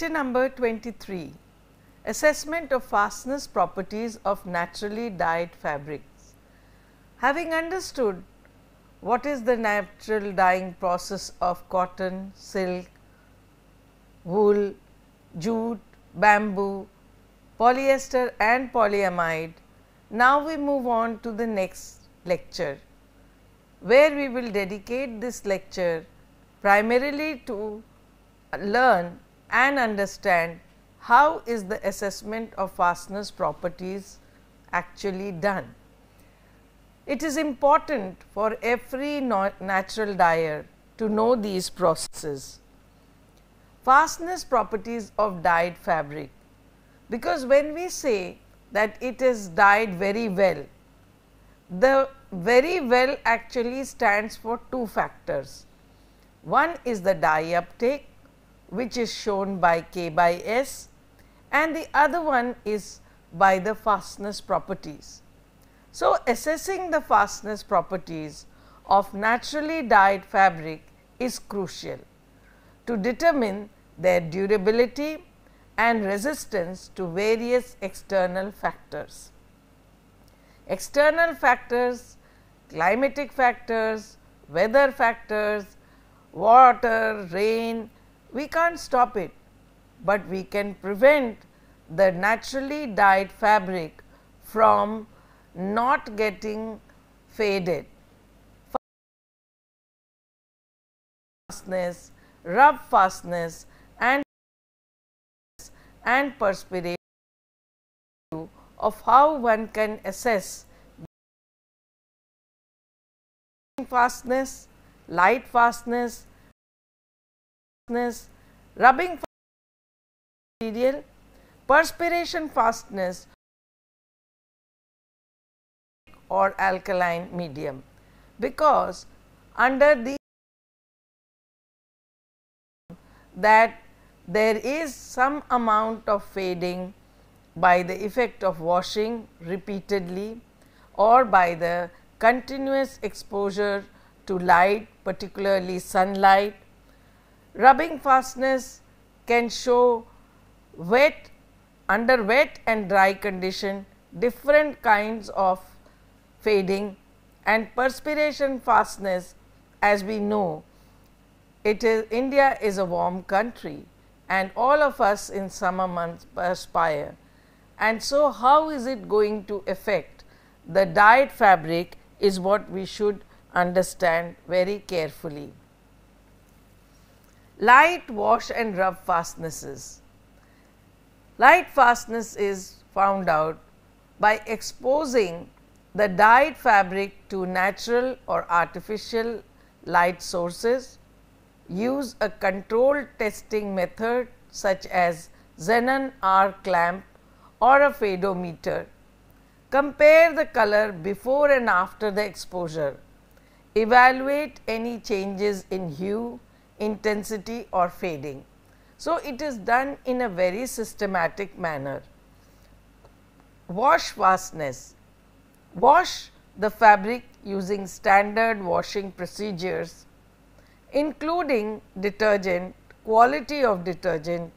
Lecture number 23 Assessment of Fastness Properties of Naturally Dyed Fabrics. Having understood what is the natural dyeing process of cotton, silk, wool, jute, bamboo, polyester and polyamide, now we move on to the next lecture, where we will dedicate this lecture primarily to learn and understand how is the assessment of fastness properties actually done. It is important for every natural dyer to know these processes. Fastness properties of dyed fabric, because when we say that it is dyed very well, the very well actually stands for two factors. One is the dye uptake which is shown by K by S and the other one is by the fastness properties. So, assessing the fastness properties of naturally dyed fabric is crucial to determine their durability and resistance to various external factors. External factors, climatic factors, weather factors, water, rain, we can't stop it, but we can prevent the naturally dyed fabric from not getting faded. Fastness, rub fastness and and perspiration of how one can assess fastness, light fastness fastness, rubbing material, perspiration fastness or alkaline medium because under the that there is some amount of fading by the effect of washing repeatedly or by the continuous exposure to light particularly sunlight Rubbing fastness can show wet under wet and dry condition different kinds of fading and perspiration fastness as we know it is India is a warm country and all of us in summer months perspire. And so, how is it going to affect the dyed fabric is what we should understand very carefully light wash and rub fastnesses. Light fastness is found out by exposing the dyed fabric to natural or artificial light sources, use a controlled testing method such as xenon R clamp or a fadometer. Compare the color before and after the exposure. Evaluate any changes in hue, intensity or fading. So, it is done in a very systematic manner. Wash vastness. Wash the fabric using standard washing procedures including detergent, quality of detergent,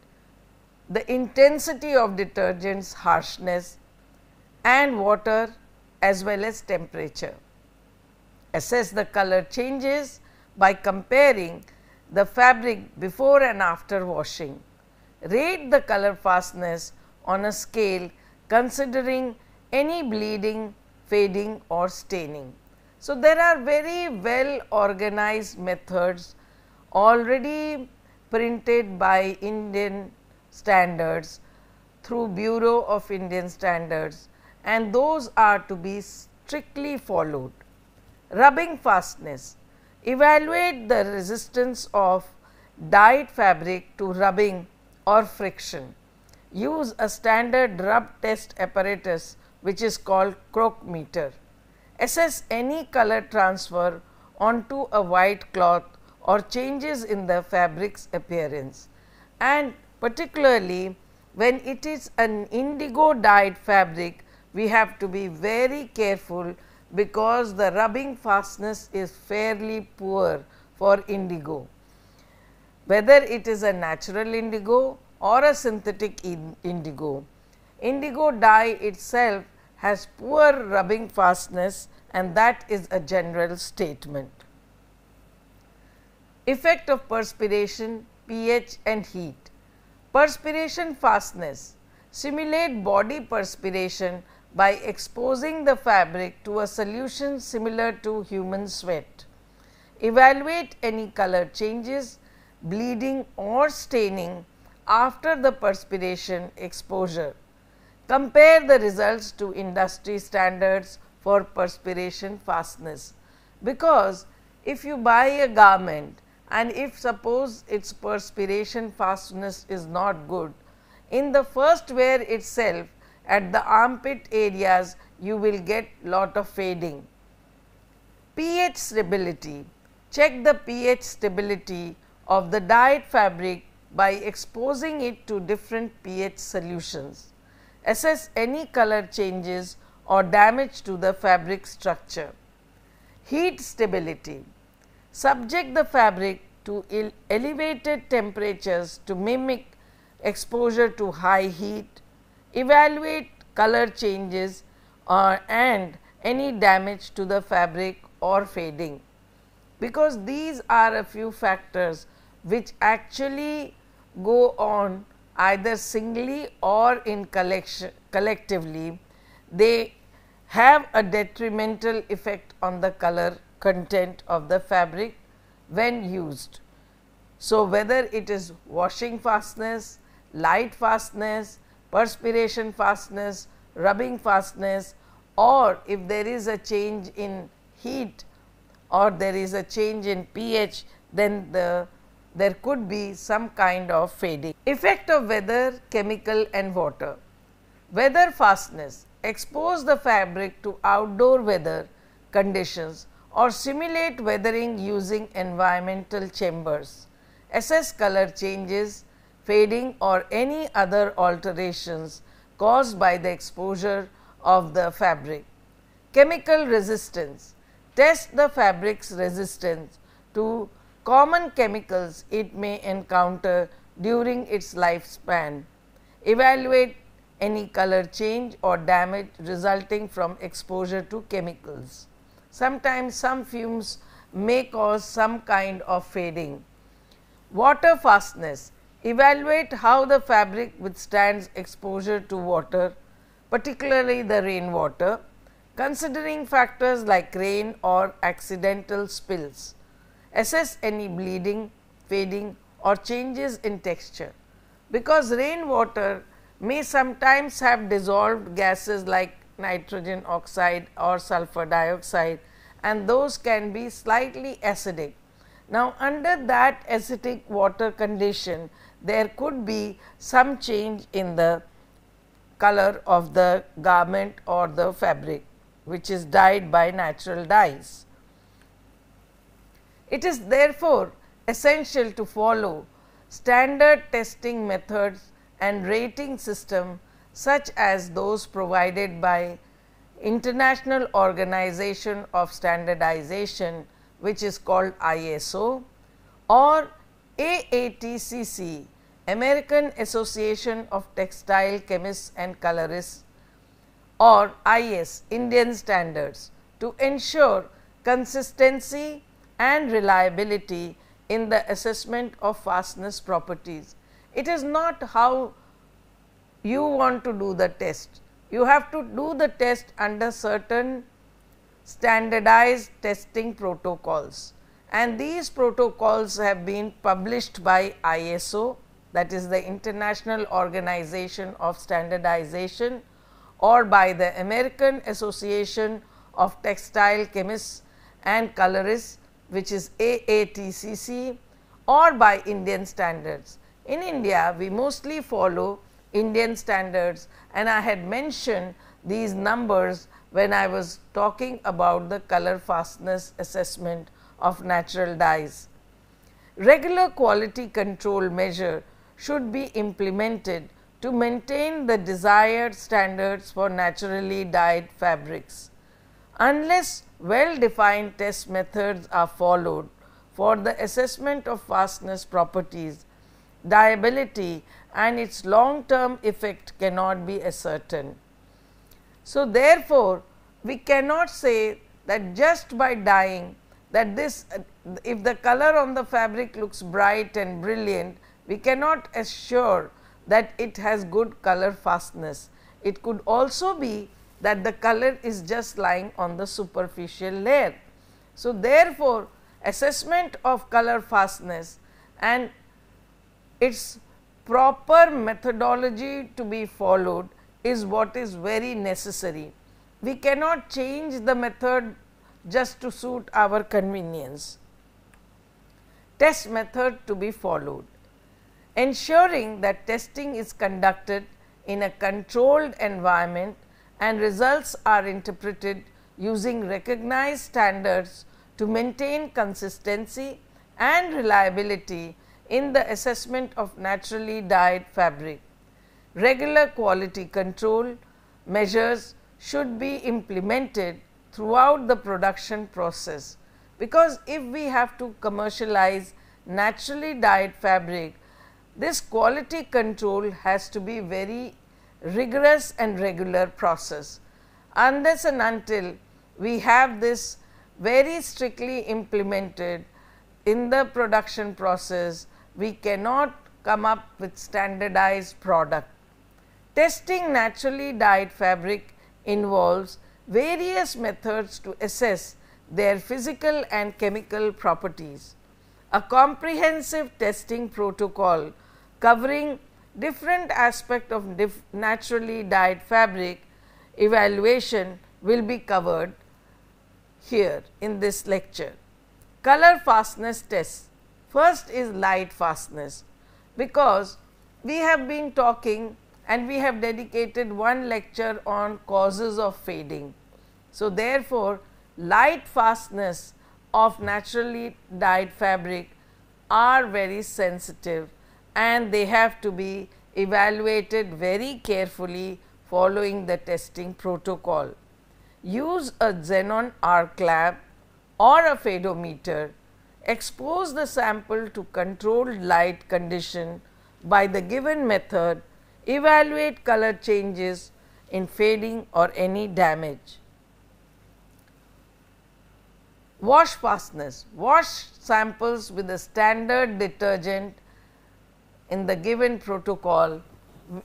the intensity of detergent's harshness and water as well as temperature. Assess the color changes by comparing the fabric before and after washing. Rate the color fastness on a scale considering any bleeding, fading or staining. So, there are very well organized methods already printed by Indian standards through Bureau of Indian Standards and those are to be strictly followed. Rubbing fastness. Evaluate the resistance of dyed fabric to rubbing or friction. Use a standard rub test apparatus which is called croak meter. Assess any color transfer onto a white cloth or changes in the fabric's appearance and particularly when it is an indigo dyed fabric we have to be very careful because the rubbing fastness is fairly poor for indigo. Whether it is a natural indigo or a synthetic in indigo, indigo dye itself has poor rubbing fastness and that is a general statement. Effect of perspiration, pH and heat. Perspiration fastness simulate body perspiration by exposing the fabric to a solution similar to human sweat. Evaluate any color changes, bleeding or staining after the perspiration exposure. Compare the results to industry standards for perspiration fastness. Because if you buy a garment and if suppose its perspiration fastness is not good, in the first wear itself at the armpit areas you will get lot of fading. pH stability, check the pH stability of the dyed fabric by exposing it to different pH solutions. Assess any color changes or damage to the fabric structure. Heat stability, subject the fabric to elevated temperatures to mimic exposure to high heat, evaluate color changes or uh, and any damage to the fabric or fading because these are a few factors which actually go on either singly or in collection collectively they have a detrimental effect on the color content of the fabric when used. So, whether it is washing fastness, light fastness, perspiration fastness, rubbing fastness or if there is a change in heat or there is a change in pH then the there could be some kind of fading. Effect of weather, chemical and water. Weather fastness expose the fabric to outdoor weather conditions or simulate weathering using environmental chambers. Assess color changes, fading or any other alterations caused by the exposure of the fabric. Chemical resistance. Test the fabric's resistance to common chemicals it may encounter during its lifespan. Evaluate any color change or damage resulting from exposure to chemicals. Sometimes some fumes may cause some kind of fading. Water fastness Evaluate how the fabric withstands exposure to water, particularly the rainwater, considering factors like rain or accidental spills. Assess any bleeding, fading or changes in texture. Because rainwater may sometimes have dissolved gases like nitrogen oxide or sulfur dioxide and those can be slightly acidic. Now, under that acidic water condition, there could be some change in the color of the garment or the fabric which is dyed by natural dyes. It is therefore essential to follow standard testing methods and rating system such as those provided by International Organization of Standardization which is called ISO or AATCC American Association of Textile Chemists and Colorists or IS Indian standards to ensure consistency and reliability in the assessment of fastness properties. It is not how you want to do the test. You have to do the test under certain standardized testing protocols and these protocols have been published by ISO that is the International Organization of Standardization or by the American Association of Textile Chemists and Colorists which is AATCC or by Indian standards. In India, we mostly follow Indian standards and I had mentioned these numbers when I was talking about the color fastness assessment of natural dyes. Regular quality control measure should be implemented to maintain the desired standards for naturally dyed fabrics. Unless well defined test methods are followed for the assessment of fastness properties, dyeability and its long term effect cannot be ascertained. So, therefore, we cannot say that just by dyeing that this if the color on the fabric looks bright and brilliant we cannot assure that it has good color fastness. It could also be that the color is just lying on the superficial layer. So, therefore, assessment of color fastness and its proper methodology to be followed is what is very necessary. We cannot change the method just to suit our convenience. Test method to be followed ensuring that testing is conducted in a controlled environment and results are interpreted using recognized standards to maintain consistency and reliability in the assessment of naturally dyed fabric. Regular quality control measures should be implemented throughout the production process, because if we have to commercialize naturally dyed fabric, this quality control has to be very rigorous and regular process. Unless and until we have this very strictly implemented in the production process, we cannot come up with standardized product. Testing naturally dyed fabric involves various methods to assess their physical and chemical properties a comprehensive testing protocol covering different aspect of naturally dyed fabric evaluation will be covered here in this lecture. Color fastness test. First is light fastness, because we have been talking and we have dedicated one lecture on causes of fading. So, therefore, light fastness of naturally dyed fabric are very sensitive and they have to be evaluated very carefully following the testing protocol. Use a xenon arc lamp or a fadometer, Expose the sample to controlled light condition by the given method. Evaluate color changes in fading or any damage wash fastness, wash samples with a standard detergent in the given protocol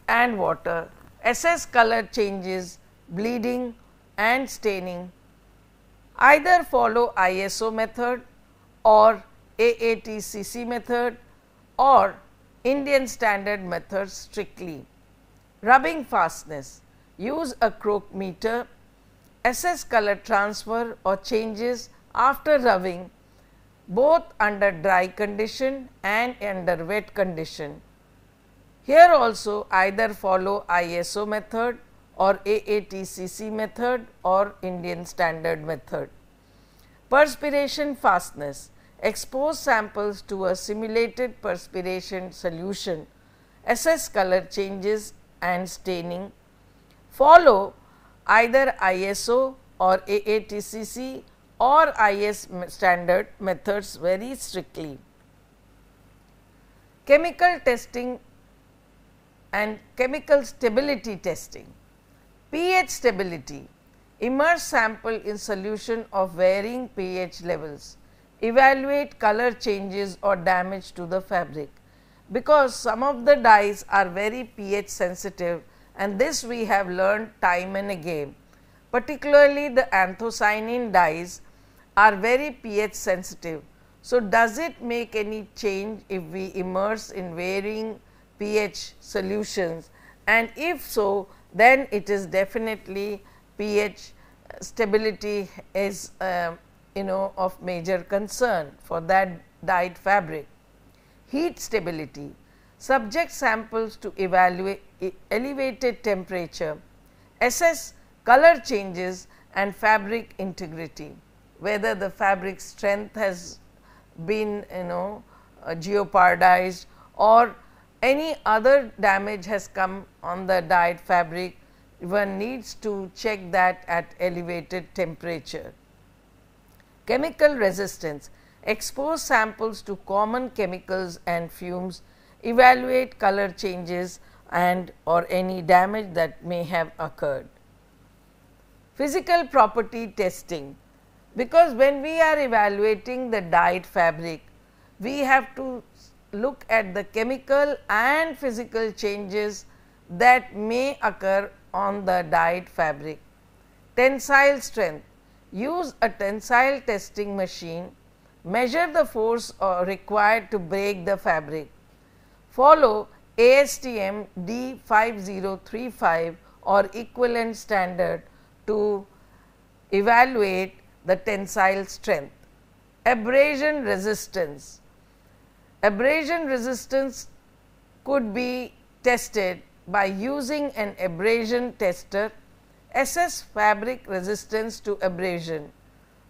and water, assess color changes, bleeding and staining. Either follow ISO method or AATCC method or Indian standard method strictly. Rubbing fastness, use a crook meter, assess color transfer or changes after rubbing both under dry condition and under wet condition. Here also either follow ISO method or AATCC method or Indian standard method. Perspiration fastness expose samples to a simulated perspiration solution, assess color changes and staining, follow either ISO or AATCC or IS standard methods very strictly. Chemical testing and chemical stability testing, pH stability, immerse sample in solution of varying pH levels, evaluate color changes or damage to the fabric. Because some of the dyes are very pH sensitive and this we have learned time and again, particularly the anthocyanin dyes are very pH sensitive. So, does it make any change if we immerse in varying pH solutions and if so, then it is definitely pH stability is uh, you know of major concern for that dyed fabric. Heat stability subject samples to evaluate elevated temperature, assess color changes and fabric integrity whether the fabric strength has been you know uh, geopardized or any other damage has come on the dyed fabric, one needs to check that at elevated temperature. Chemical resistance expose samples to common chemicals and fumes, evaluate color changes and or any damage that may have occurred. Physical property testing because when we are evaluating the dyed fabric, we have to look at the chemical and physical changes that may occur on the dyed fabric. Tensile strength use a tensile testing machine, measure the force uh, required to break the fabric. Follow ASTM D5035 or equivalent standard to evaluate the tensile strength. Abrasion resistance. Abrasion resistance could be tested by using an abrasion tester. Assess fabric resistance to abrasion.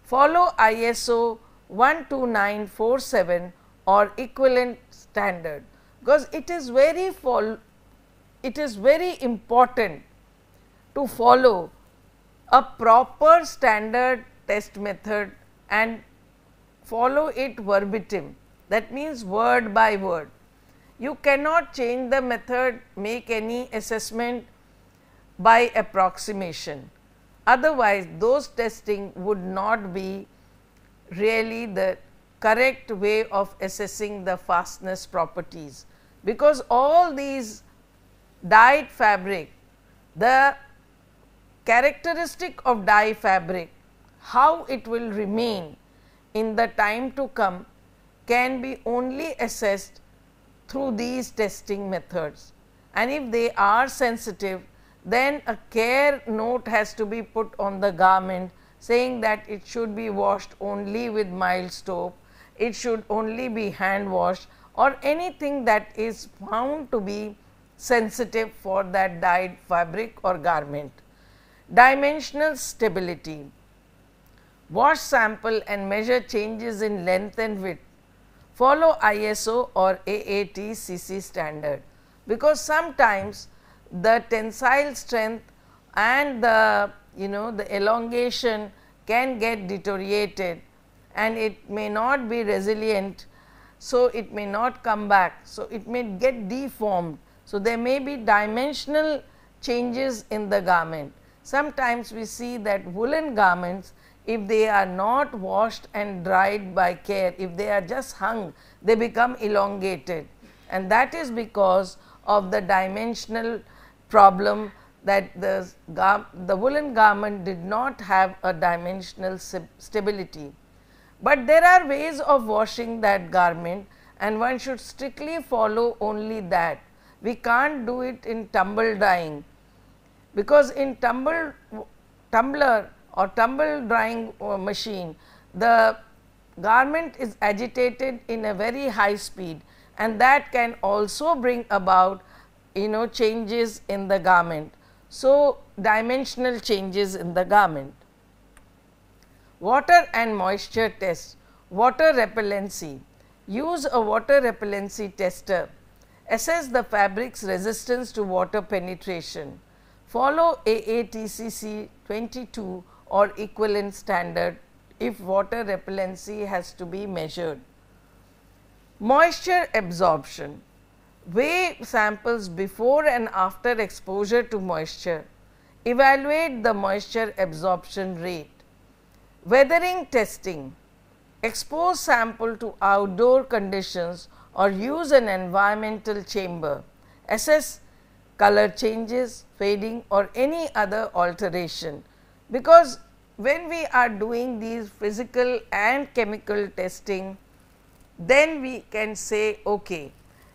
Follow ISO 12947 or equivalent standard because it is very it is very important to follow a proper standard test method and follow it verbatim that means word by word. You cannot change the method make any assessment by approximation otherwise those testing would not be really the correct way of assessing the fastness properties because all these dyed fabric the characteristic of dye fabric how it will remain in the time to come can be only assessed through these testing methods. And if they are sensitive, then a care note has to be put on the garment saying that it should be washed only with mild soap, it should only be hand washed or anything that is found to be sensitive for that dyed fabric or garment. Dimensional stability wash sample and measure changes in length and width, follow ISO or AATCC standard because sometimes the tensile strength and the you know the elongation can get deteriorated and it may not be resilient. So, it may not come back. So, it may get deformed. So, there may be dimensional changes in the garment. Sometimes we see that woolen garments if they are not washed and dried by care, if they are just hung, they become elongated. And that is because of the dimensional problem that the, the woolen garment did not have a dimensional stability. But there are ways of washing that garment and one should strictly follow only that. We can't do it in tumble dyeing because in tumble, tumbler or tumble drying uh, machine, the garment is agitated in a very high speed and that can also bring about you know changes in the garment. So, dimensional changes in the garment. Water and moisture test, water repellency, use a water repellency tester, assess the fabric's resistance to water penetration, follow AATCC 22 or equivalent standard if water repellency has to be measured. Moisture absorption weigh samples before and after exposure to moisture, evaluate the moisture absorption rate. Weathering testing, expose sample to outdoor conditions or use an environmental chamber, assess color changes, fading or any other alteration because when we are doing these physical and chemical testing, then we can say okay,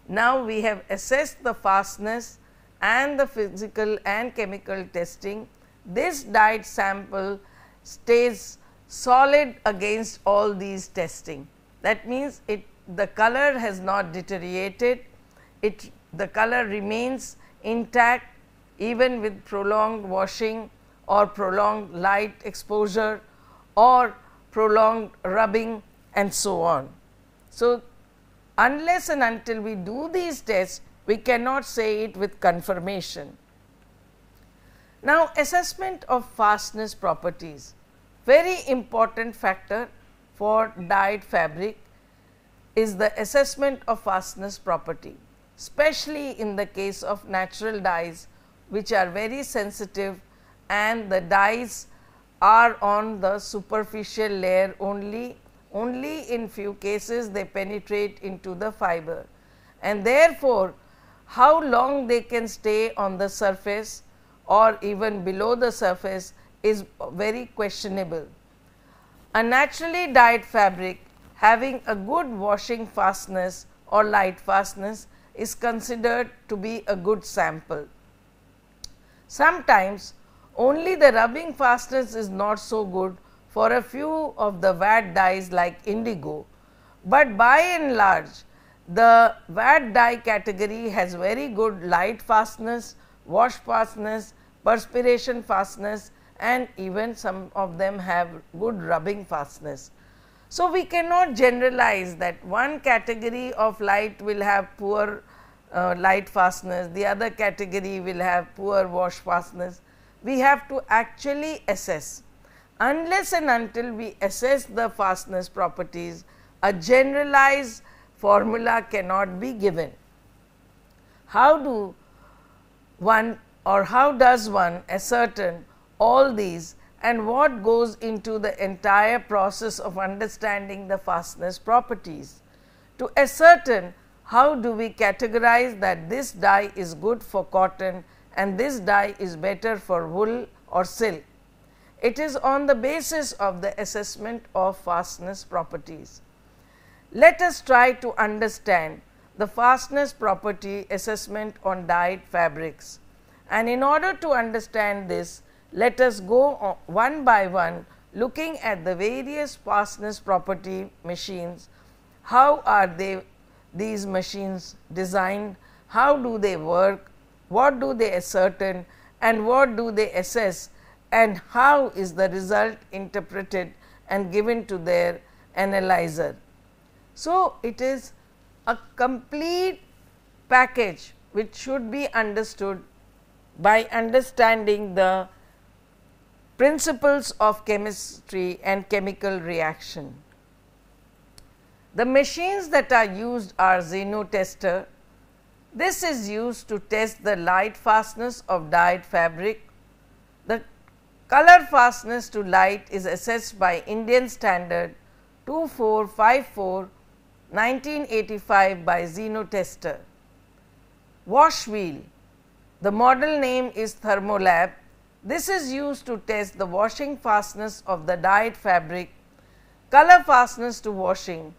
now we have assessed the fastness and the physical and chemical testing, this dyed sample stays solid against all these testing. That means, it the color has not deteriorated, it the color remains intact even with prolonged washing or prolonged light exposure or prolonged rubbing and so on. So, unless and until we do these tests, we cannot say it with confirmation. Now, assessment of fastness properties, very important factor for dyed fabric is the assessment of fastness property, especially in the case of natural dyes which are very sensitive and the dyes are on the superficial layer only, only in few cases they penetrate into the fiber. And therefore, how long they can stay on the surface or even below the surface is very questionable. A naturally dyed fabric having a good washing fastness or light fastness is considered to be a good sample. Sometimes only the rubbing fastness is not so good for a few of the vat dyes like indigo, but by and large the vat dye category has very good light fastness, wash fastness, perspiration fastness and even some of them have good rubbing fastness. So, we cannot generalize that one category of light will have poor uh, light fastness, the other category will have poor wash fastness we have to actually assess. Unless and until we assess the fastness properties, a generalized formula cannot be given. How do one or how does one ascertain all these and what goes into the entire process of understanding the fastness properties? To ascertain how do we categorize that this dye is good for cotton and this dye is better for wool or silk. It is on the basis of the assessment of fastness properties. Let us try to understand the fastness property assessment on dyed fabrics. And in order to understand this, let us go one by one looking at the various fastness property machines. How are they these machines designed? How do they work? what do they ascertain and what do they assess and how is the result interpreted and given to their analyzer. So, it is a complete package which should be understood by understanding the principles of chemistry and chemical reaction. The machines that are used are xenotester, this is used to test the light fastness of dyed fabric. The color fastness to light is assessed by Indian standard 2454 1985 by Zeno tester. Wash wheel. The model name is Thermolab. This is used to test the washing fastness of the dyed fabric, color fastness to washing,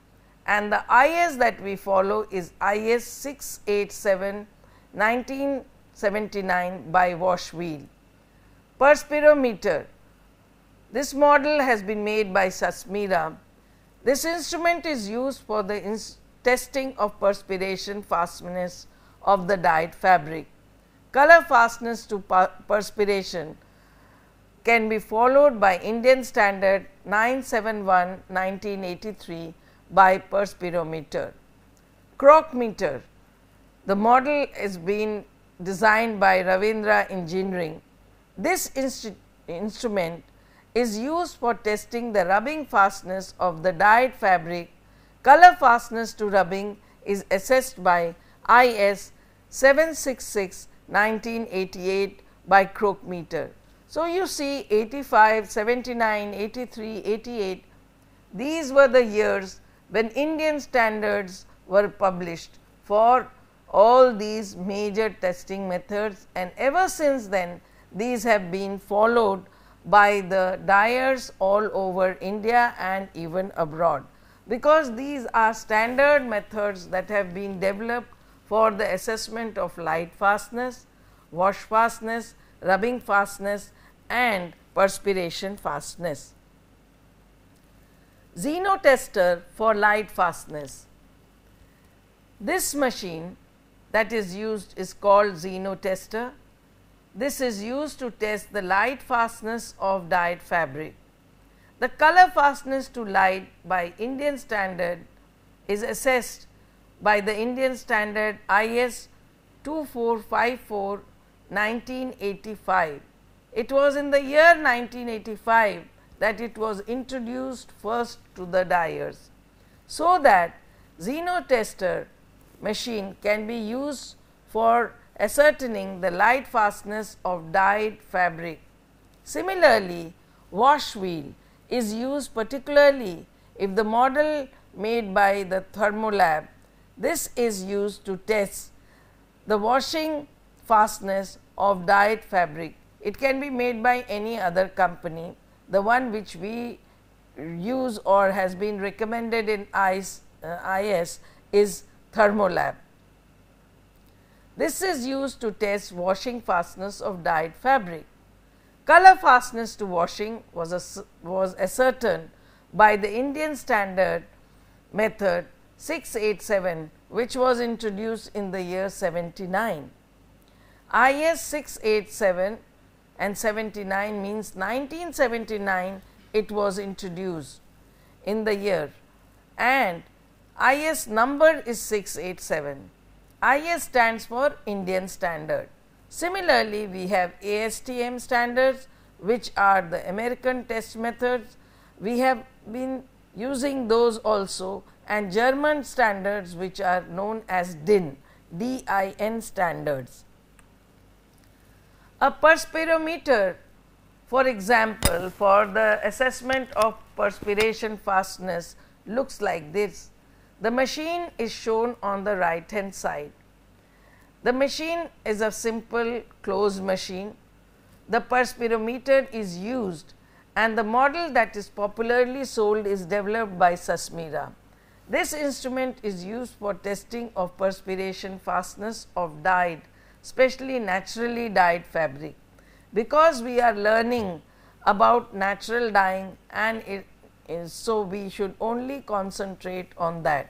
and the IS that we follow is IS 687 1979 by Wash Wheel. Perspirometer. This model has been made by Sasmira. This instrument is used for the testing of perspiration fastness of the dyed fabric. Color fastness to perspiration can be followed by Indian standard 971 1983 by perspirometer. Crockmeter, the model has been designed by Ravindra Engineering. This instrument is used for testing the rubbing fastness of the dyed fabric. Color fastness to rubbing is assessed by IS 766 1988 by Crockmeter. So, you see 85, 79, 83, 88 these were the years when Indian standards were published for all these major testing methods and ever since then these have been followed by the dyers all over India and even abroad. Because these are standard methods that have been developed for the assessment of light fastness, wash fastness, rubbing fastness and perspiration fastness xenotester for light fastness. This machine that is used is called xenotester. This is used to test the light fastness of dyed fabric. The color fastness to light by Indian standard is assessed by the Indian standard IS 2454 1985. It was in the year 1985 that it was introduced first to the dyers. So that xenotester machine can be used for ascertaining the light fastness of dyed fabric. Similarly, wash wheel is used particularly if the model made by the thermolab. This is used to test the washing fastness of dyed fabric. It can be made by any other company the one which we use or has been recommended in IS, uh, IS is thermolab. This is used to test washing fastness of dyed fabric. Color fastness to washing was, ass was ascertained by the Indian standard method 687 which was introduced in the year 79. IS 687 and 79 means 1979 it was introduced in the year and IS number is 687. IS stands for Indian standard. Similarly, we have ASTM standards which are the American test methods. We have been using those also and German standards which are known as DIN, DIN standards. A perspirometer for example, for the assessment of perspiration fastness looks like this. The machine is shown on the right hand side. The machine is a simple closed machine. The perspirometer is used and the model that is popularly sold is developed by Sasmira. This instrument is used for testing of perspiration fastness of dyed especially naturally dyed fabric. Because we are learning about natural dyeing and it is, so we should only concentrate on that.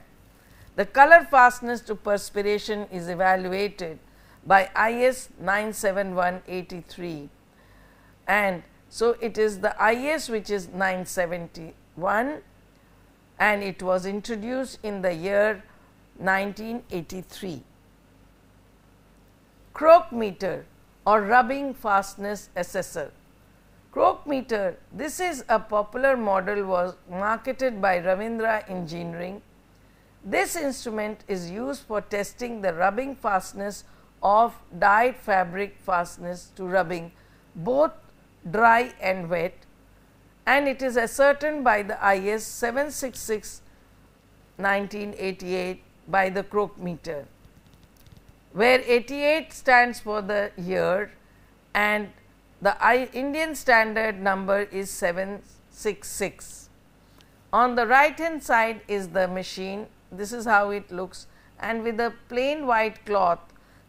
The color fastness to perspiration is evaluated by IS 97183 and so it is the IS which is 971 and it was introduced in the year 1983. Croak meter or rubbing fastness assessor. Croak meter, this is a popular model was marketed by Ravindra Engineering. This instrument is used for testing the rubbing fastness of dyed fabric fastness to rubbing both dry and wet and it is ascertained by the IS 766 1988 by the Croak meter where 88 stands for the year and the Indian standard number is 766. On the right hand side is the machine, this is how it looks and with a plain white cloth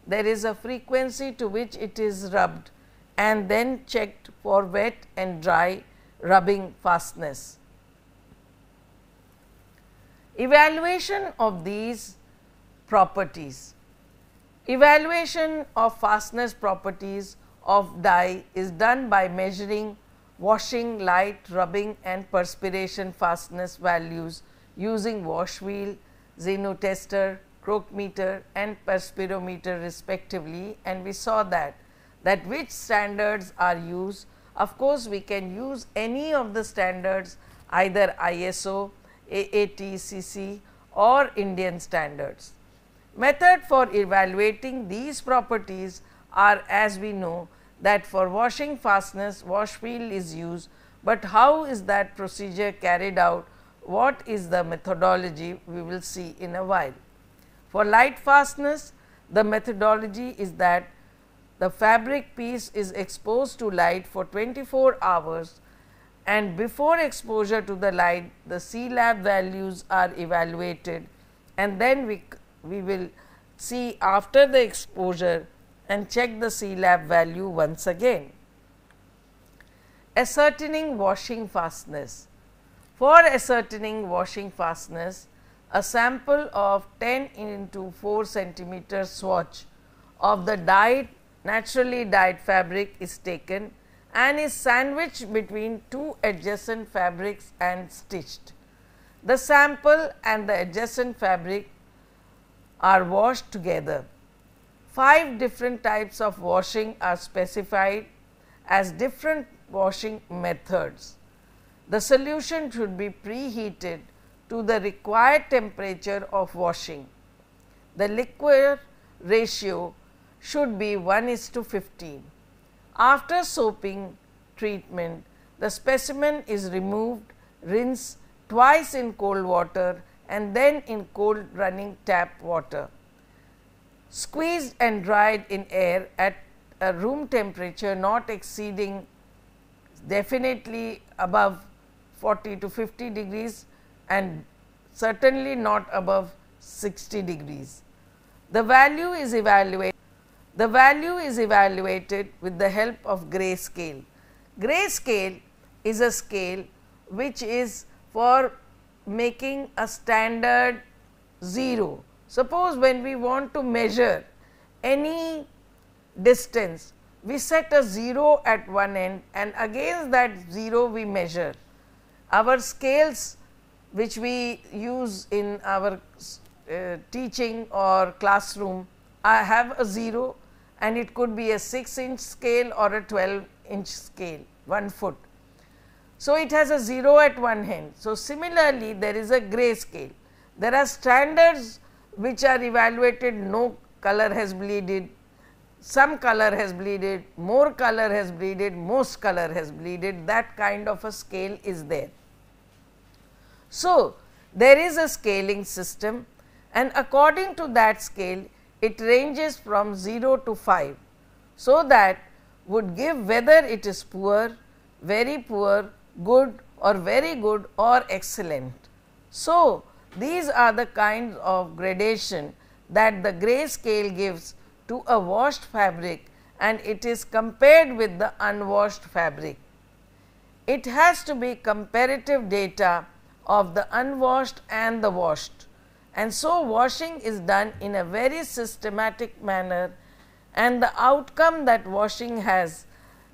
there is a frequency to which it is rubbed and then checked for wet and dry rubbing fastness. Evaluation of these properties. Evaluation of fastness properties of dye is done by measuring washing, light, rubbing and perspiration fastness values using wash wheel, xenotester, crocometer and perspirometer respectively and we saw that that which standards are used. Of course, we can use any of the standards either ISO, AATCC or Indian standards. Method for evaluating these properties are as we know that for washing fastness wash field is used, but how is that procedure carried out, what is the methodology we will see in a while. For light fastness the methodology is that the fabric piece is exposed to light for 24 hours and before exposure to the light the C lab values are evaluated and then we we will see after the exposure and check the C-lab value once again. Ascertaining washing fastness. For ascertaining washing fastness, a sample of 10 into 4 centimeter swatch of the dyed naturally dyed fabric is taken and is sandwiched between two adjacent fabrics and stitched. The sample and the adjacent fabric are washed together. Five different types of washing are specified as different washing methods. The solution should be preheated to the required temperature of washing. The liquid ratio should be 1 is to 15. After soaping treatment, the specimen is removed, rinsed twice in cold water and then in cold running tap water. Squeezed and dried in air at a room temperature not exceeding definitely above 40 to 50 degrees and certainly not above 60 degrees. The value is evaluated the value is evaluated with the help of gray scale. Gray scale is a scale which is for making a standard 0. Suppose when we want to measure any distance, we set a 0 at one end and against that 0 we measure. Our scales which we use in our uh, teaching or classroom I uh, have a 0 and it could be a 6 inch scale or a 12 inch scale, 1 foot. So, it has a 0 at one end. So, similarly there is a gray scale. There are standards which are evaluated no color has bleeded, some color has bleeded, more color has bleeded, most color has bleeded that kind of a scale is there. So, there is a scaling system and according to that scale it ranges from 0 to 5. So, that would give whether it is poor, very poor good or very good or excellent. So, these are the kinds of gradation that the gray scale gives to a washed fabric and it is compared with the unwashed fabric. It has to be comparative data of the unwashed and the washed and so washing is done in a very systematic manner and the outcome that washing has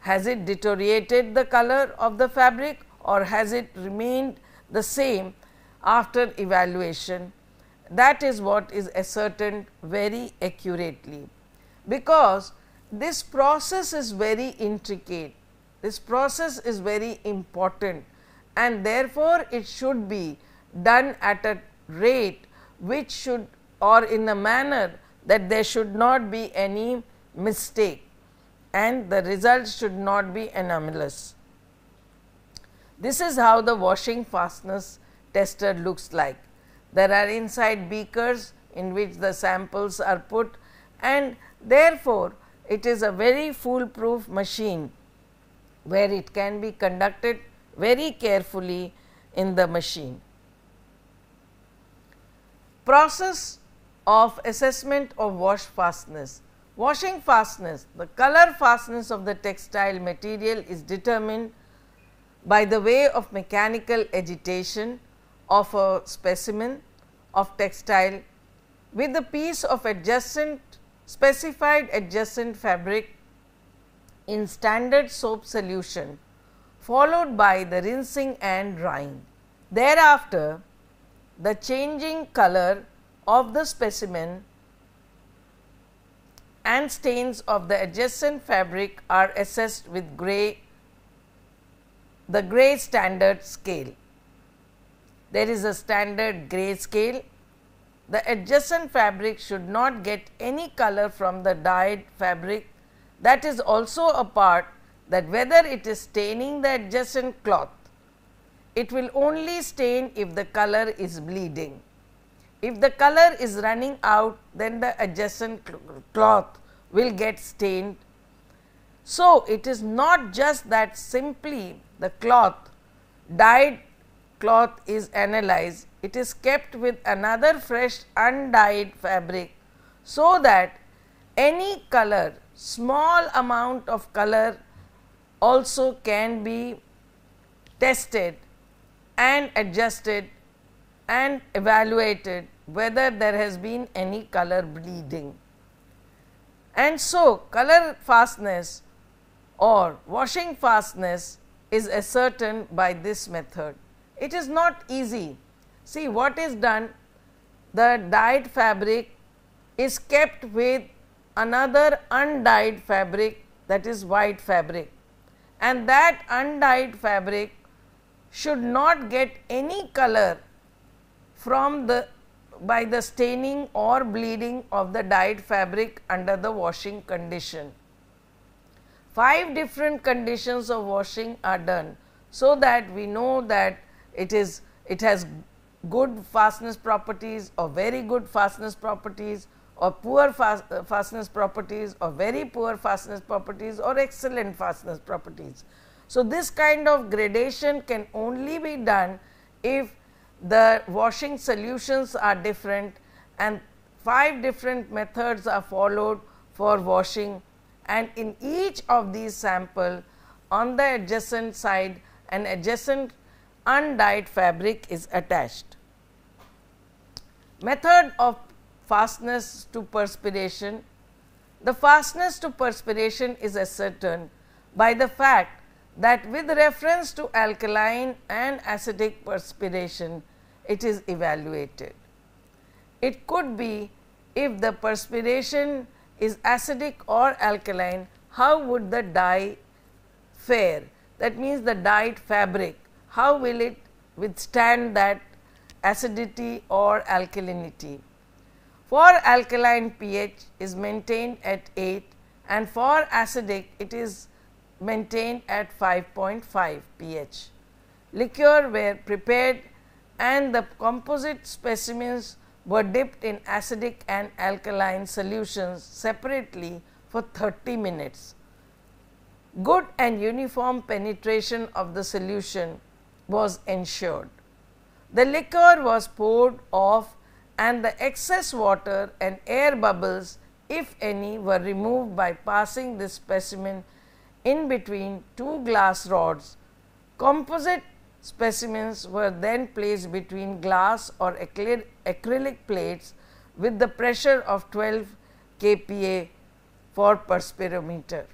has it deteriorated the color of the fabric or has it remained the same after evaluation. That is what is ascertained very accurately, because this process is very intricate, this process is very important and therefore, it should be done at a rate which should or in a manner that there should not be any mistake and the result should not be anomalous. This is how the washing fastness tester looks like. There are inside beakers in which the samples are put and therefore, it is a very foolproof machine where it can be conducted very carefully in the machine. Process of assessment of wash fastness. Washing fastness, the color fastness of the textile material is determined by the way of mechanical agitation of a specimen of textile with a piece of adjacent specified adjacent fabric in standard soap solution followed by the rinsing and drying. Thereafter, the changing color of the specimen and stains of the adjacent fabric are assessed with gray the gray standard scale. There is a standard gray scale. The adjacent fabric should not get any color from the dyed fabric that is also a part that whether it is staining the adjacent cloth, it will only stain if the color is bleeding. If the color is running out, then the adjacent cloth will get stained. So, it is not just that simply the cloth, dyed cloth is analyzed, it is kept with another fresh undyed fabric, so that any color, small amount of color also can be tested and adjusted and evaluated whether there has been any color bleeding. And so, color fastness or washing fastness is ascertained by this method. It is not easy. See what is done, the dyed fabric is kept with another undyed fabric that is white fabric and that undyed fabric should not get any color from the by the staining or bleeding of the dyed fabric under the washing condition. Five different conditions of washing are done so that we know that it is it has good fastness properties or very good fastness properties or poor fast, uh, fastness properties or very poor fastness properties or excellent fastness properties. So, this kind of gradation can only be done if the washing solutions are different and five different methods are followed for washing and in each of these sample on the adjacent side an adjacent undyed fabric is attached. Method of fastness to perspiration. The fastness to perspiration is ascertained by the fact that with reference to alkaline and acidic perspiration, it is evaluated. It could be if the perspiration is acidic or alkaline, how would the dye fare? That means the dyed fabric, how will it withstand that acidity or alkalinity? For alkaline pH is maintained at 8 and for acidic it is maintained at 5.5 pH. Liquor were prepared and the composite specimens were dipped in acidic and alkaline solutions separately for 30 minutes. Good and uniform penetration of the solution was ensured. The liquor was poured off and the excess water and air bubbles if any were removed by passing this specimen in between two glass rods. Composite Specimens were then placed between glass or acrylic plates with the pressure of 12 kPa for perspirometer.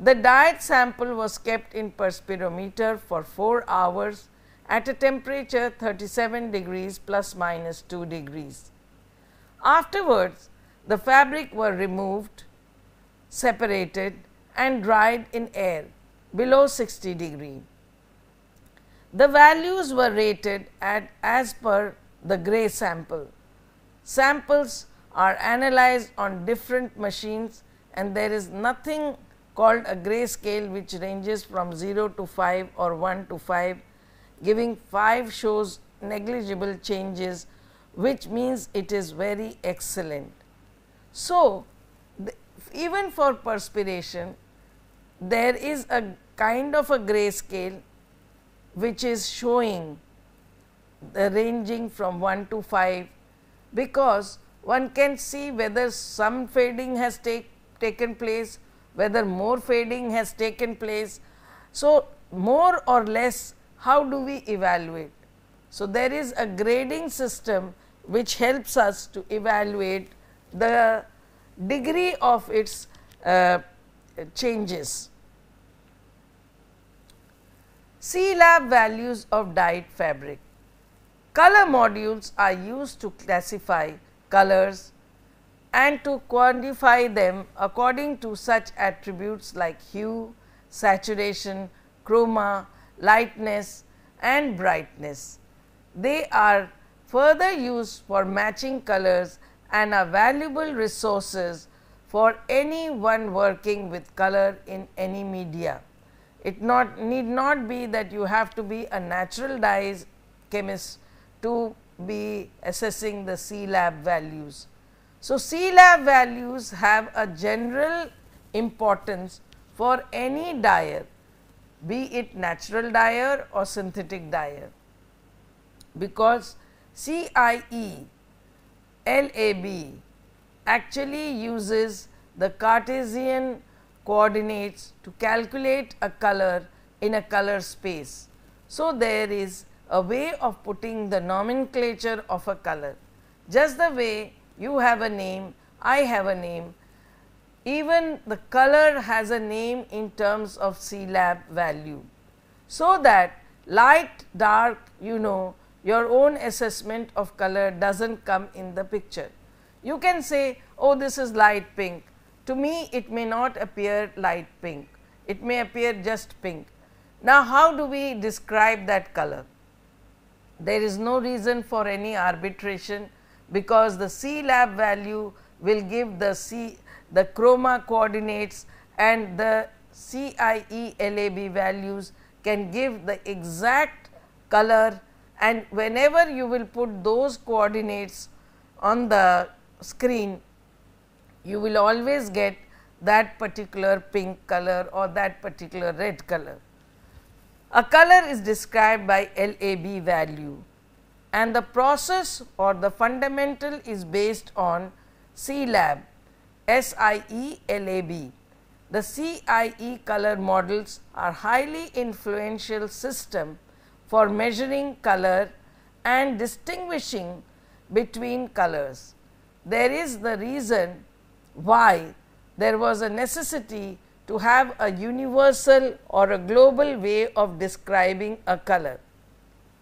The diet sample was kept in perspirometer for 4 hours at a temperature 37 degrees plus minus 2 degrees. Afterwards, the fabric were removed, separated and dried in air below 60 degree. The values were rated at as per the gray sample. Samples are analyzed on different machines and there is nothing called a gray scale which ranges from 0 to 5 or 1 to 5 giving 5 shows negligible changes which means it is very excellent. So, the, even for perspiration there is a kind of a gray scale which is showing the ranging from 1 to 5 because one can see whether some fading has take, taken place, whether more fading has taken place. So, more or less how do we evaluate? So, there is a grading system which helps us to evaluate the degree of its uh, changes. C lab values of dyed fabric. Color modules are used to classify colors and to quantify them according to such attributes like hue, saturation, chroma, lightness and brightness. They are further used for matching colors and are valuable resources for anyone working with color in any media. It not need not be that you have to be a natural dyes chemist to be assessing the C lab values. So, C lab values have a general importance for any dyer be it natural dyer or synthetic dyer because CIE LAB actually uses the Cartesian coordinates to calculate a color in a color space. So, there is a way of putting the nomenclature of a color. Just the way you have a name, I have a name, even the color has a name in terms of C-lab value. So, that light, dark, you know, your own assessment of color does not come in the picture. You can say, oh this is light pink, to me it may not appear light pink, it may appear just pink. Now, how do we describe that color? There is no reason for any arbitration because the C lab value will give the C the chroma coordinates and the CIE LAB values can give the exact color and whenever you will put those coordinates on the screen you will always get that particular pink color or that particular red color. A color is described by LAB value and the process or the fundamental is based on CLAB, The CIE color models are highly influential system for measuring color and distinguishing between colors. There is the reason why there was a necessity to have a universal or a global way of describing a color.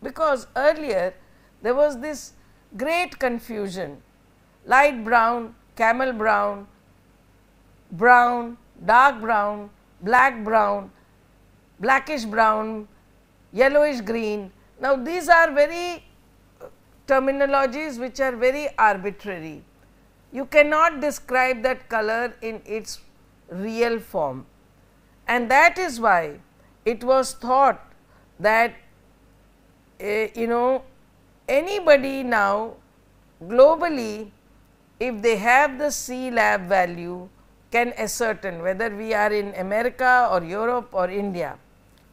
Because earlier there was this great confusion light brown, camel brown, brown, dark brown, black brown, blackish brown, yellowish green. Now, these are very terminologies which are very arbitrary you cannot describe that color in its real form. And that is why it was thought that uh, you know anybody now globally if they have the C lab value can ascertain whether we are in America or Europe or India.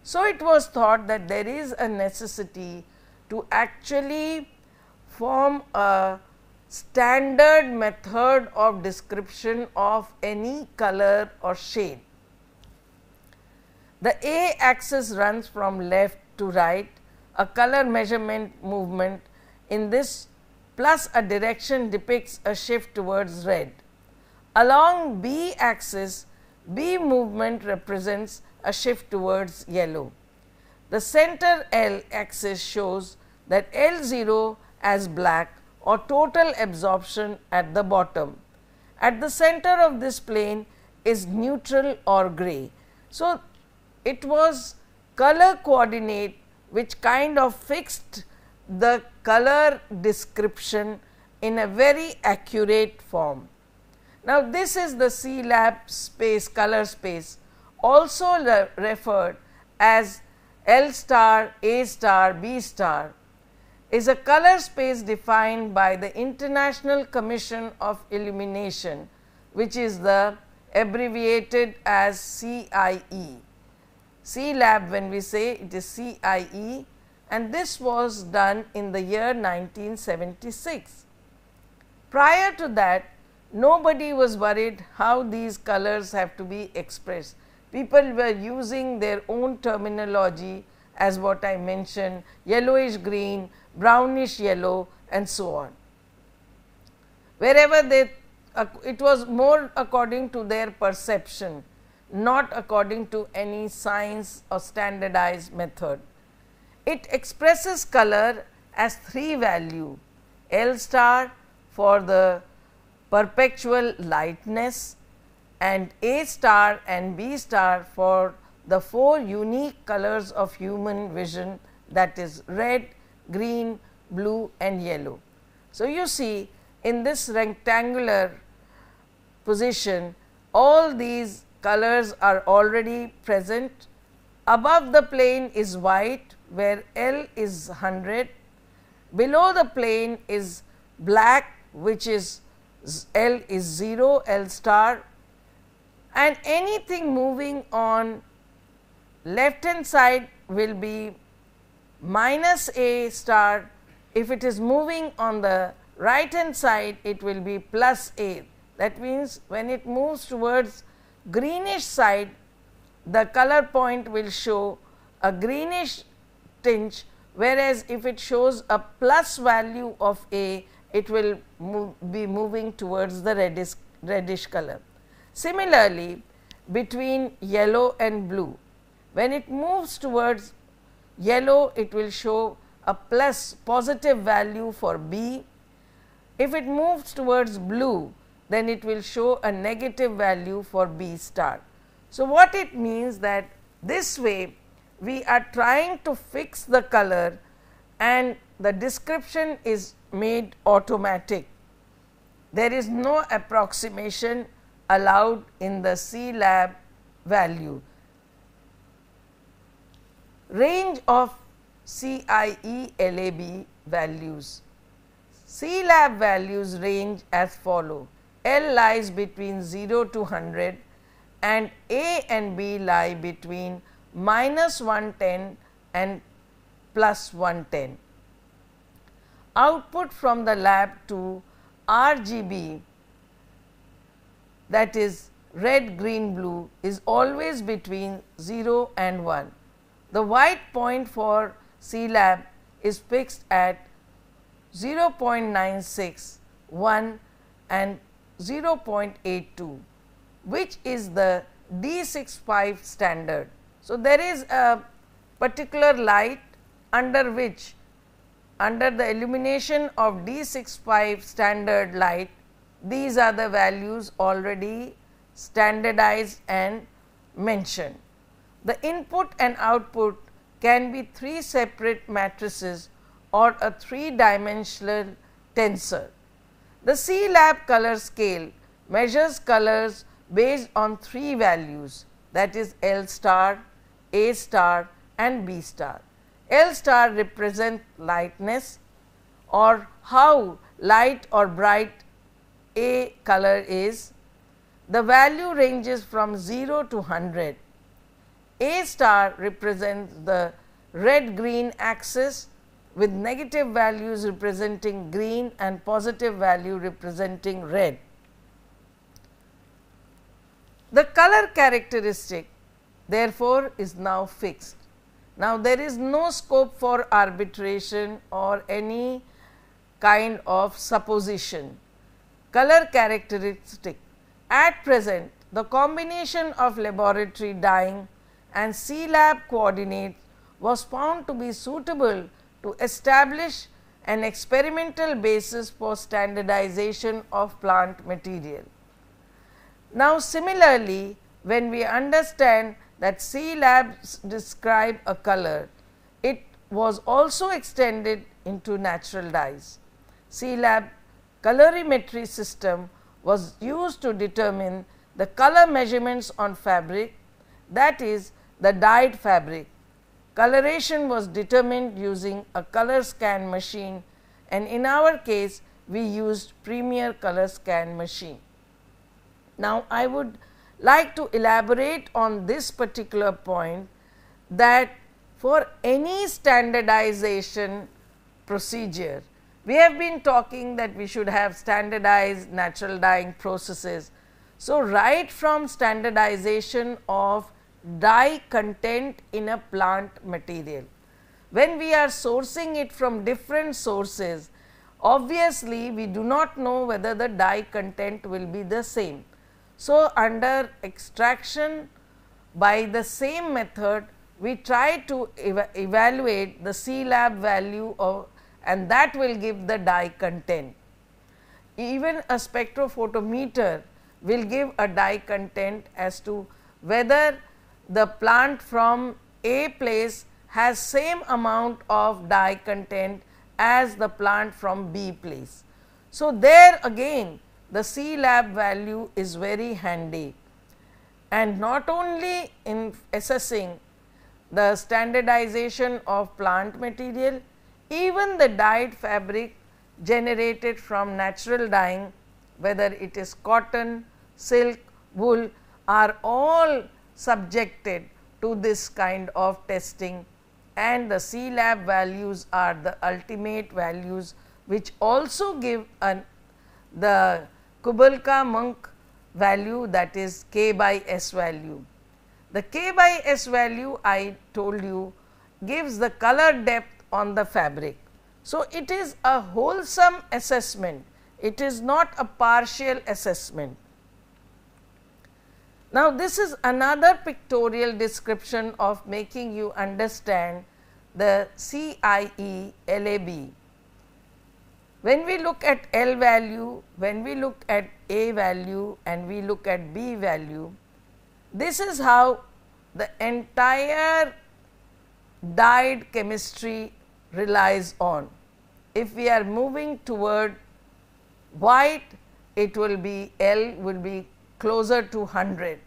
So, it was thought that there is a necessity to actually form a standard method of description of any color or shade. The A axis runs from left to right, a color measurement movement in this plus a direction depicts a shift towards red. Along B axis, B movement represents a shift towards yellow. The center L axis shows that L 0 as black or total absorption at the bottom. At the center of this plane is neutral or gray. So, it was color coordinate which kind of fixed the color description in a very accurate form. Now, this is the C lab space color space also referred as L star, A star, B star is a color space defined by the International Commission of Illumination, which is the abbreviated as CIE. CLAB when we say it is CIE and this was done in the year 1976. Prior to that nobody was worried how these colors have to be expressed. People were using their own terminology as what I mentioned yellowish green, brownish yellow and so on. Wherever they uh, it was more according to their perception not according to any science or standardized method. It expresses color as 3 value L star for the perpetual lightness and A star and B star for the four unique colors of human vision that is red, green, blue and yellow. So, you see in this rectangular position all these colors are already present. Above the plane is white where L is 100, below the plane is black which is L is 0, L star and anything moving on left hand side will be minus a star if it is moving on the right hand side it will be plus a that means when it moves towards greenish side the color point will show a greenish tinge whereas if it shows a plus value of a it will move, be moving towards the reddish reddish color similarly between yellow and blue when it moves towards yellow it will show a plus positive value for B. If it moves towards blue then it will show a negative value for B star. So, what it means that this way we are trying to fix the color and the description is made automatic. There is no approximation allowed in the C lab value range of CIE LAB values. CLAB values range as follow. L lies between 0 to 100 and A and B lie between minus 110 and plus 110. Output from the lab to RGB that is red, green, blue is always between 0 and 1. The white point for lab is fixed at 0.961 and 0.82 which is the D65 standard. So, there is a particular light under which under the illumination of D65 standard light these are the values already standardized and mentioned. The input and output can be three separate matrices or a three dimensional tensor. The C lab color scale measures colors based on three values that is L star, A star and B star. L star represent lightness or how light or bright a color is. The value ranges from 0 to 100 a star represents the red green axis with negative values representing green and positive value representing red. The color characteristic therefore, is now fixed. Now, there is no scope for arbitration or any kind of supposition. Color characteristic at present the combination of laboratory dyeing and C-lab coordinates was found to be suitable to establish an experimental basis for standardization of plant material. Now, similarly, when we understand that C labs describe a color, it was also extended into natural dyes. C lab colorimetry system was used to determine the color measurements on fabric that is the dyed fabric. Coloration was determined using a color scan machine and in our case we used Premier color scan machine. Now, I would like to elaborate on this particular point that for any standardization procedure, we have been talking that we should have standardized natural dyeing processes. So, right from standardization of dye content in a plant material. When we are sourcing it from different sources, obviously we do not know whether the dye content will be the same. So, under extraction by the same method, we try to evaluate the C lab value of and that will give the dye content. Even a spectrophotometer will give a dye content as to whether the plant from A place has same amount of dye content as the plant from B place. So, there again the C lab value is very handy and not only in assessing the standardization of plant material, even the dyed fabric generated from natural dyeing whether it is cotton, silk, wool are all subjected to this kind of testing and the C lab values are the ultimate values which also give an the Kubelka Monk value that is k by s value. The k by s value I told you gives the color depth on the fabric. So, it is a wholesome assessment, it is not a partial assessment. Now, this is another pictorial description of making you understand the CIE LAB. When we look at L value, when we look at A value and we look at B value, this is how the entire dyed chemistry relies on. If we are moving toward white, it will be L will be closer to 100.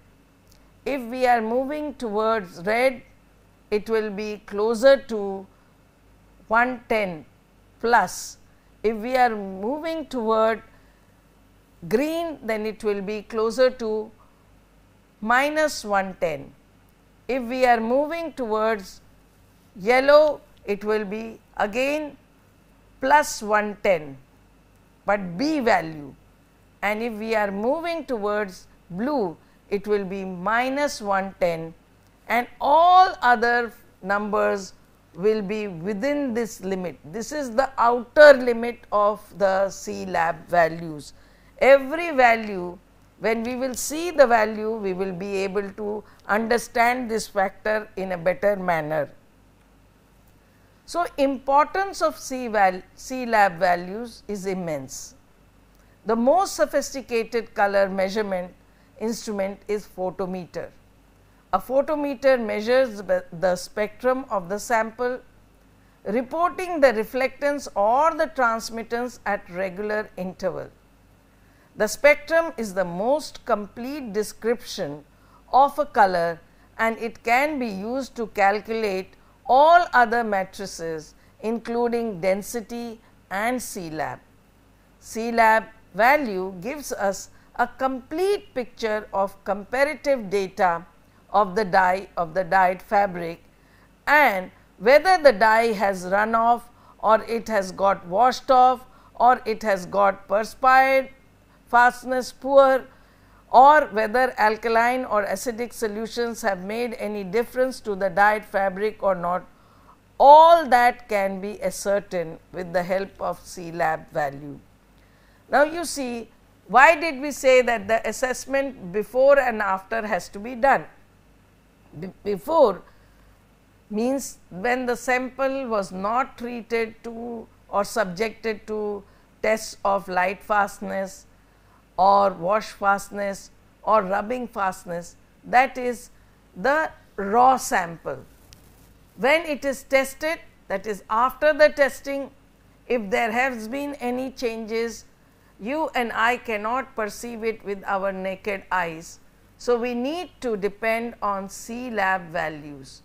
If we are moving towards red, it will be closer to 110 plus. If we are moving toward green, then it will be closer to minus 110. If we are moving towards yellow, it will be again plus 110, but B value and if we are moving towards blue it will be minus 110 and all other numbers will be within this limit. This is the outer limit of the C lab values. Every value when we will see the value we will be able to understand this factor in a better manner. So, importance of C, val C lab values is immense. The most sophisticated color measurement instrument is photometer. A photometer measures the spectrum of the sample, reporting the reflectance or the transmittance at regular interval. The spectrum is the most complete description of a color and it can be used to calculate all other matrices including density and C-lab. C-lab value gives us a complete picture of comparative data of the dye of the dyed fabric and whether the dye has run off or it has got washed off or it has got perspired fastness poor or whether alkaline or acidic solutions have made any difference to the dyed fabric or not all that can be ascertained with the help of C lab value. Now you see why did we say that the assessment before and after has to be done? Be before means when the sample was not treated to or subjected to tests of light fastness or wash fastness or rubbing fastness that is the raw sample. When it is tested that is after the testing if there has been any changes you and I cannot perceive it with our naked eyes. So, we need to depend on C lab values.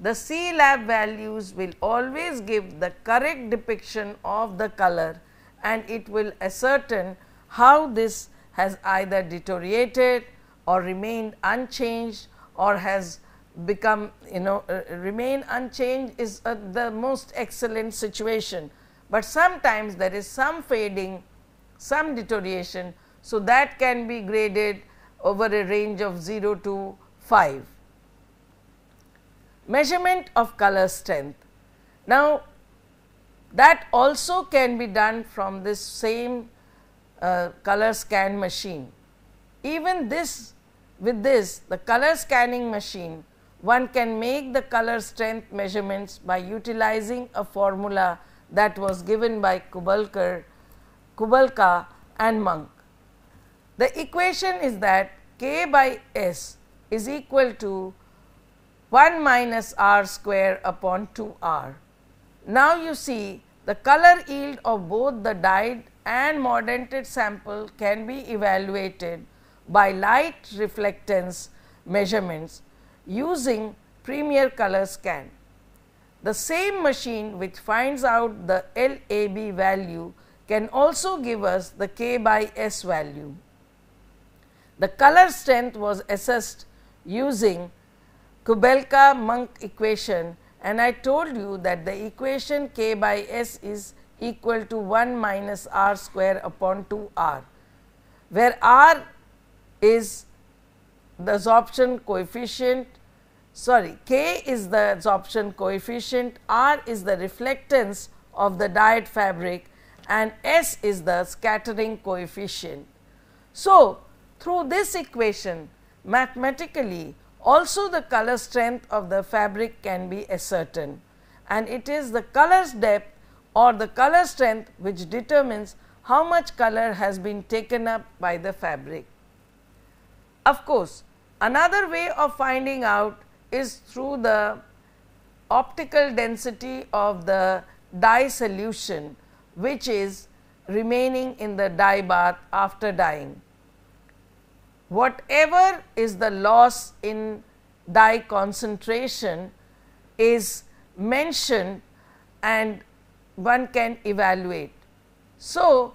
The C lab values will always give the correct depiction of the color and it will ascertain how this has either deteriorated or remained unchanged or has become you know uh, uh remain unchanged is uh, the most excellent situation, but sometimes there is some fading some deterioration. So, that can be graded over a range of 0 to 5. Measurement of color strength. Now, that also can be done from this same uh, color scan machine. Even this with this the color scanning machine one can make the color strength measurements by utilizing a formula that was given by Kubalkar Kubalka and Monk. The equation is that k by s is equal to 1 minus r square upon 2 r. Now, you see the color yield of both the dyed and modented sample can be evaluated by light reflectance measurements using Premier color scan. The same machine which finds out the LAB value can also give us the k by s value. The color strength was assessed using Kubelka-Munk equation and I told you that the equation k by s is equal to 1 minus r square upon 2r, where r is the absorption coefficient sorry k is the absorption coefficient, r is the reflectance of the dyed fabric and S is the scattering coefficient. So, through this equation mathematically also the color strength of the fabric can be ascertained and it is the color's depth or the color strength which determines how much color has been taken up by the fabric. Of course, another way of finding out is through the optical density of the dye solution which is remaining in the dye bath after dyeing. Whatever is the loss in dye concentration is mentioned and one can evaluate. So,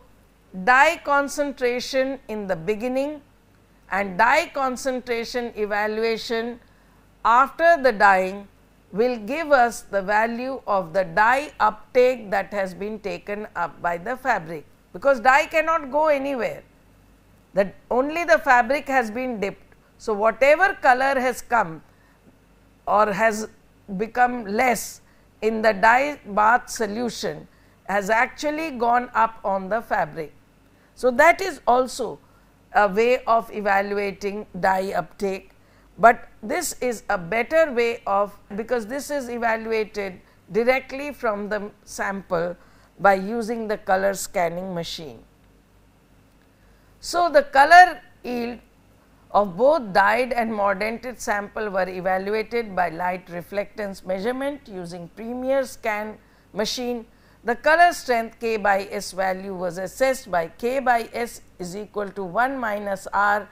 dye concentration in the beginning and dye concentration evaluation after the dyeing will give us the value of the dye uptake that has been taken up by the fabric because dye cannot go anywhere that only the fabric has been dipped. So, whatever color has come or has become less in the dye bath solution has actually gone up on the fabric. So, that is also a way of evaluating dye uptake but this is a better way of because this is evaluated directly from the sample by using the color scanning machine. So, the color yield of both dyed and mordanted sample were evaluated by light reflectance measurement using premier scan machine. The color strength k by s value was assessed by k by s is equal to 1 minus r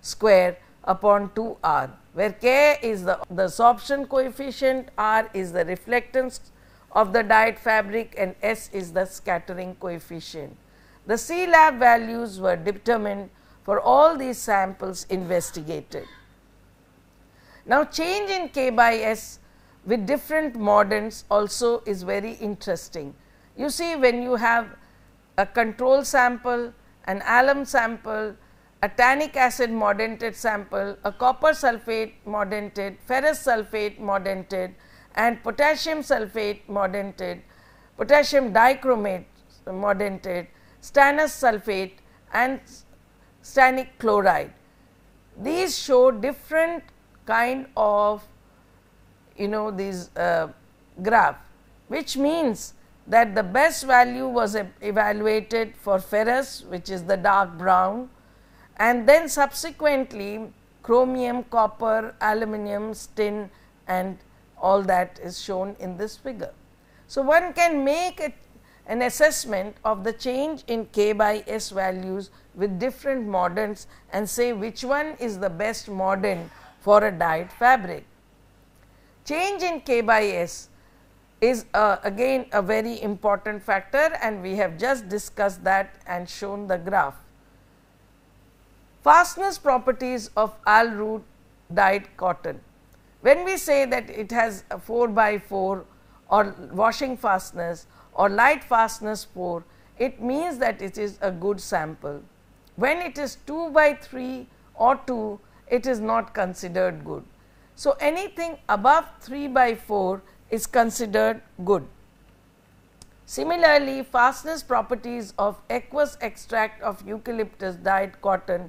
square upon 2r, where k is the, the sorption coefficient, r is the reflectance of the dyed fabric and s is the scattering coefficient. The C lab values were determined for all these samples investigated. Now, change in k by s with different moderns also is very interesting. You see when you have a control sample, an alum sample a tannic acid modented sample, a copper sulfate modented, ferrous sulfate modented, and potassium sulfate modented, potassium dichromate modented, stannous sulfate and stannic chloride. These show different kind of you know these uh, graph which means that the best value was evaluated for ferrous which is the dark brown and then subsequently chromium, copper, aluminum, tin and all that is shown in this figure. So, one can make a, an assessment of the change in k by s values with different moderns and say which one is the best modern for a dyed fabric. Change in k by s is uh, again a very important factor and we have just discussed that and shown the graph. Fastness properties of alroot dyed cotton. When we say that it has a 4 by 4 or washing fastness or light fastness 4, it means that it is a good sample. When it is 2 by 3 or 2, it is not considered good. So, anything above 3 by 4 is considered good. Similarly, fastness properties of aqueous extract of eucalyptus dyed cotton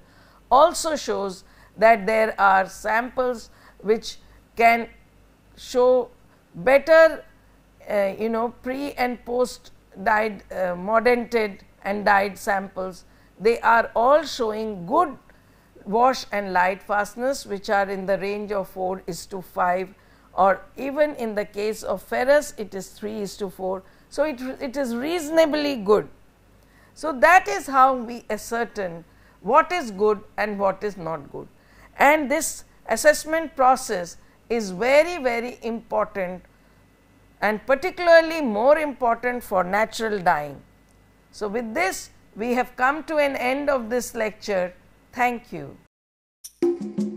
also shows that there are samples which can show better uh, you know pre and post dyed uh, modented and dyed samples they are all showing good wash and light fastness which are in the range of 4 is to 5 or even in the case of ferrous it is 3 is to 4. So, it, it is reasonably good. So, that is how we ascertain what is good and what is not good. And this assessment process is very, very important and particularly more important for natural dyeing. So, with this we have come to an end of this lecture. Thank you.